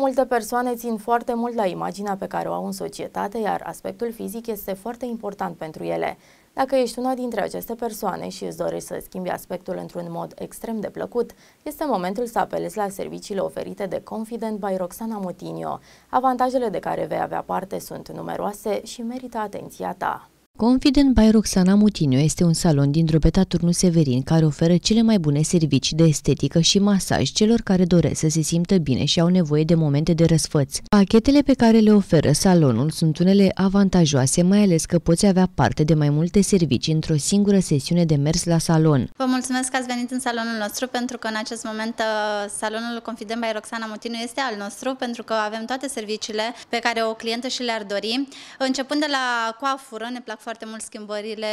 Multe persoane țin foarte mult la imaginea pe care o au în societate, iar aspectul fizic este foarte important pentru ele. Dacă ești una dintre aceste persoane și îți dorești să schimbi aspectul într-un mod extrem de plăcut, este momentul să apelezi la serviciile oferite de Confident by Roxana Mutinio. Avantajele de care vei avea parte sunt numeroase și merită atenția ta. Confident by Roxana Mutiniu este un salon din Drobeta Turnu Severin care oferă cele mai bune servicii de estetică și masaj celor care doresc să se simtă bine și au nevoie de momente de răsfăț. Pachetele pe care le oferă salonul sunt unele avantajoase, mai ales că poți avea parte de mai multe servicii într-o singură sesiune de mers la salon. Vă mulțumesc că ați venit în salonul nostru pentru că în acest moment uh, salonul Confident by Roxana Mutiniu este al nostru pentru că avem toate serviciile pe care o clientă și le-ar dori. Începând de la coafură, ne plac foarte mult schimbările,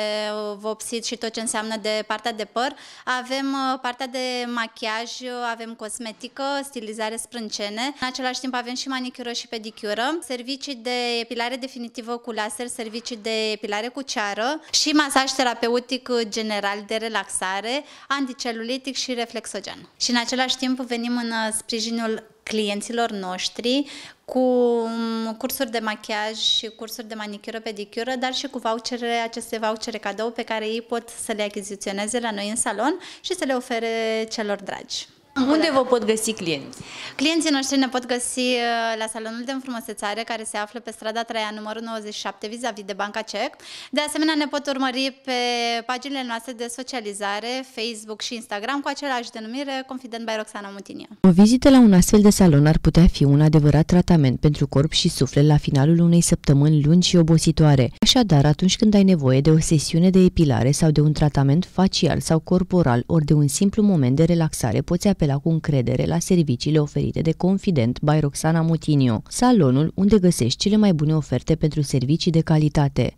vopsit și tot ce înseamnă de partea de păr. Avem uh, partea de machiaj, uh, avem cosmetică, stilizare sprâncene. În același timp avem și manicură și pedicură, servicii de epilare definitivă cu laser, servicii de epilare cu ceară și masaj terapeutic uh, general de relaxare, anticelulitic și reflexogen. Și în același timp venim în sprijinul clienților noștri cu mm, cursuri de machiaj și cursuri de manicură, pedicură, dar și cu vouchere, aceste vouchere cadou pe care ei pot să le achiziționeze la noi în salon și să le ofere celor dragi. Unde vă pot găsi clienți? Clienții noștri ne pot găsi uh, la salonul de înfrumusețare care se află pe strada Traian numărul 97 vis-a-vis -vis de Banca Cec. De asemenea ne pot urmări pe paginile noastre de socializare, Facebook și Instagram cu același denumire Confident by Roxana Mutinia. O vizită la un astfel de salon ar putea fi un adevărat tratament pentru corp și suflet la finalul unei săptămâni lungi și obositoare. Așadar, atunci când ai nevoie de o sesiune de epilare sau de un tratament facial sau corporal, ori de un simplu moment de relaxare, poți apela apela cu încredere la serviciile oferite de Confident by Roxana Mutinio, salonul unde găsești cele mai bune oferte pentru servicii de calitate.